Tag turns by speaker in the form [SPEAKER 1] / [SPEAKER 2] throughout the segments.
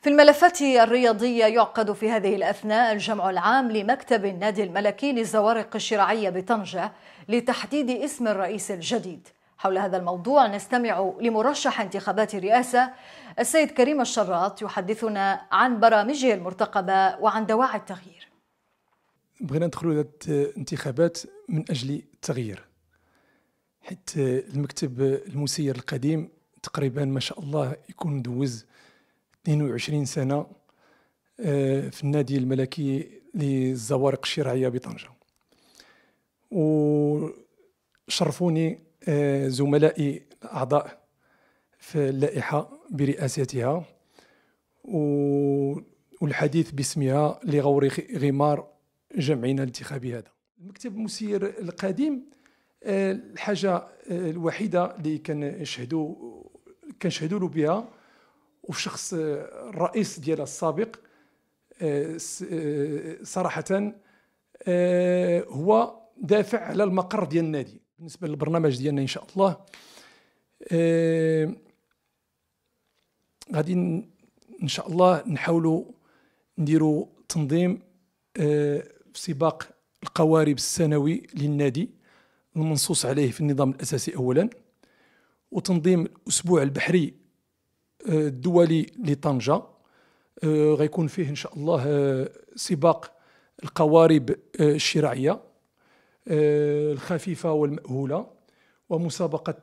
[SPEAKER 1] في الملفات الرياضية يعقد في هذه الأثناء الجمع العام لمكتب النادي الملكي للزوارق الشراعية بطنجة لتحديد اسم الرئيس الجديد حول هذا الموضوع نستمع لمرشح انتخابات الرئاسة السيد كريم الشراط يحدثنا عن برامجه المرتقبة وعن دواعي التغيير بغينا ندخلوا هذه انتخابات من أجل التغيير حيث المكتب المسير القديم تقريبا ما شاء الله يكون دوز 22 سنة آه، في النادي الملكي للزوارق الشرعية بطنجة وشرفوني آه، زملائي الأعضاء في اللائحة برئاستها والحديث باسمها لغور غمار جمعنا الانتخابي هذا المكتب المسير القديم آه، الحاجة الوحيدة اللي كنشهدوا كنشهدوا له بها وشخص الرئيس آه، ديالها السابق آه، آه، صراحه هو دافع على المقر ديال النادي بالنسبه للبرنامج ديالنا ان شاء الله غادي ان شاء الله نحاولوا نديروا تنظيم سباق القوارب السنوي للنادي المنصوص عليه في النظام الاساسي اولا وتنظيم الاسبوع البحري آه، الدولي لطنجة آه، غيكون فيه إن شاء الله آه، سباق القوارب الشراعية الخفيفة والمأهولة ومسابقة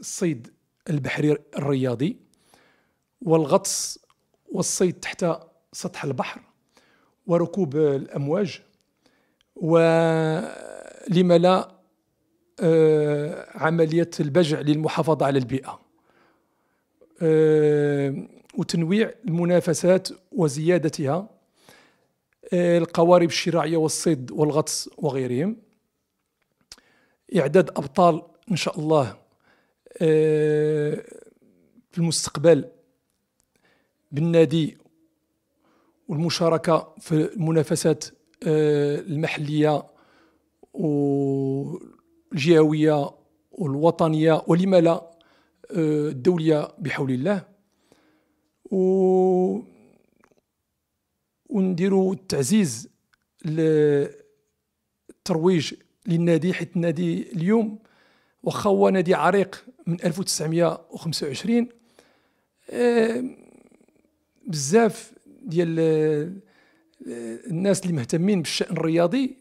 [SPEAKER 1] الصيد البحري الرياضي والغطس والصيد تحت سطح البحر وركوب الأمواج ولما لا عملية البجع للمحافظة على البيئة آه، وتنويع المنافسات وزيادتها آه، القوارب الشراعية والصيد والغطس وغيرهم إعداد أبطال إن شاء الله آه، في المستقبل بالنادي والمشاركة في المنافسات المحلية والجهوية والوطنية ولما لا الدوليه بحول الله و ونديروا التعزيز للترويج للنادي حيت النادي اليوم واخا هو نادي عريق من 1925 آه، بزاف ديال آه، الناس اللي مهتمين بالشان الرياضي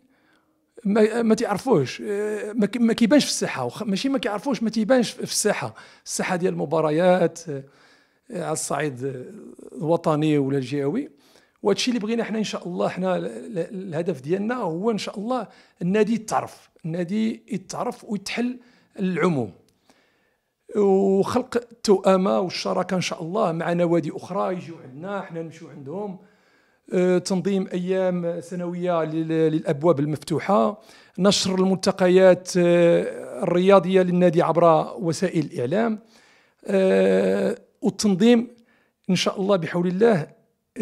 [SPEAKER 1] ما, ما تعرفوش آه، ما كيبانش في الساحه ماشي ما كيعرفوش ما تيبانش في الساحه الساحه ديال المباريات آه، آه، على الصعيد الوطني ولا الجهوي الشيء اللي بغينا حنا ان شاء الله حنا الهدف ديالنا هو ان شاء الله النادي يتعرف النادي يتعرف ويتحل للعموم وخلق التوأمه والشراكه ان شاء الله مع نوادي اخرى يجيو عندنا حنا نمشيو عندهم أه، تنظيم ايام سنويه للابواب المفتوحه نشر الملتقيات أه، الرياضيه للنادي عبر وسائل الاعلام أه، والتنظيم ان شاء الله بحول الله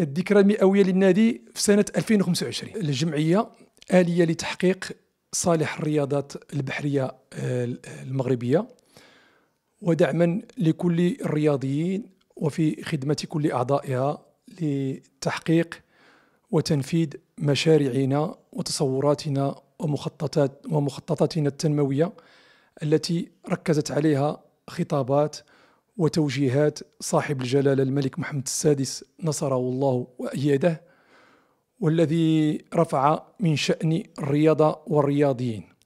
[SPEAKER 1] الذكرى المئويه للنادي في سنه 2025 الجمعيه اليه لتحقيق صالح الرياضات البحريه المغربيه ودعما لكل الرياضيين وفي خدمه كل اعضائها لتحقيق وتنفيذ مشاريعنا وتصوراتنا ومخططات ومخططاتنا التنمويه التي ركزت عليها خطابات وتوجيهات صاحب الجلاله الملك محمد السادس نصره الله وايده والذي رفع من شان الرياضه والرياضيين